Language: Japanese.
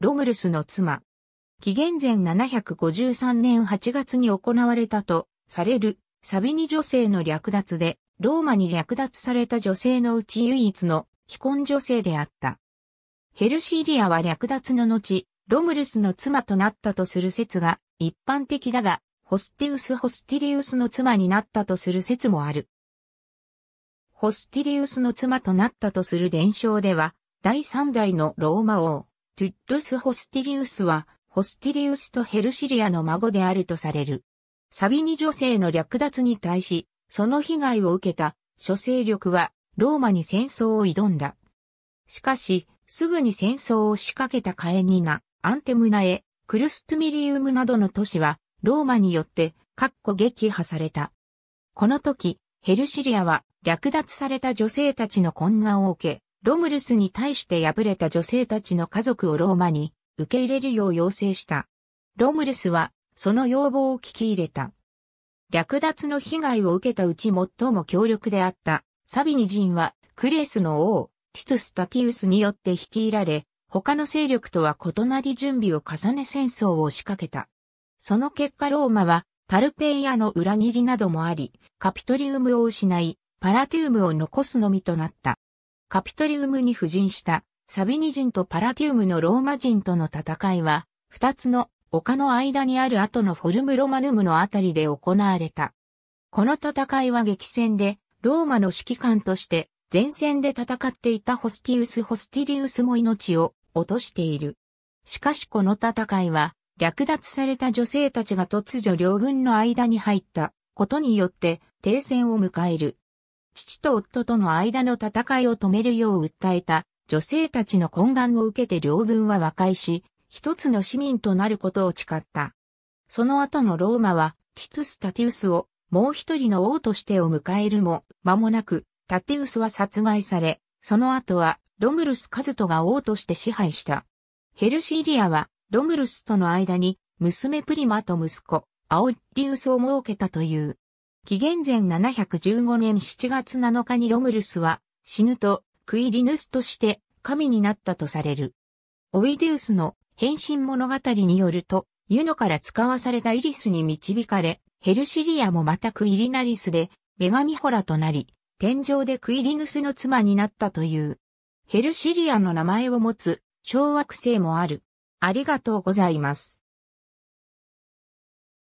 ロムルスの妻。紀元前753年8月に行われたとされるサビニ女性の略奪で、ローマに略奪された女性のうち唯一の既婚女性であった。ヘルシーリアは略奪の後、ロムルスの妻となったとする説が一般的だが、ホスティウス・ホスティリウスの妻になったとする説もある。ホスティリウスの妻となったとする伝承では、第三代のローマ王、トゥッドス・ホスティリウスは、ホスティリウスとヘルシリアの孫であるとされる。サビニ女性の略奪に対し、その被害を受けた諸勢力はローマに戦争を挑んだ。しかし、すぐに戦争を仕掛けたカエニナ、アンテムナエ、クルストミリウムなどの都市は、ローマによって、っこ撃破された。この時、ヘルシリアは、略奪された女性たちの懇願を受け、ロムルスに対して敗れた女性たちの家族をローマに受け入れるよう要請した。ロムルスはその要望を聞き入れた。略奪の被害を受けたうち最も強力であったサビニ人はクレスの王ティトス・タティウスによって率いられ、他の勢力とは異なり準備を重ね戦争を仕掛けた。その結果ローマはタルペイアの裏切りなどもあり、カピトリウムを失い、パラティウムを残すのみとなった。カピトリウムに布陣したサビニ人とパラティウムのローマ人との戦いは、二つの丘の間にある後のフォルムロマヌムのあたりで行われた。この戦いは激戦で、ローマの指揮官として前線で戦っていたホスティウス・ホスティリウスも命を落としている。しかしこの戦いは、略奪された女性たちが突如両軍の間に入ったことによって停戦を迎える。父と夫との間の戦いを止めるよう訴えた女性たちの懇願を受けて両軍は和解し、一つの市民となることを誓った。その後のローマは、ティトゥス・タティウスをもう一人の王としてを迎えるも、間もなく、タティウスは殺害され、その後は、ロムルス・カズトが王として支配した。ヘルシーリアは、ロムルスとの間に、娘プリマと息子、アオリウスを設けたという。紀元前715年7月7日にロムルスは死ぬとクイリヌスとして神になったとされる。オイデウスの変身物語によると、ユノから使わされたイリスに導かれ、ヘルシリアもまたクイリナリスで、女神ホラとなり、天井でクイリヌスの妻になったという。ヘルシリアの名前を持つ小惑星もある。ありがとうございます。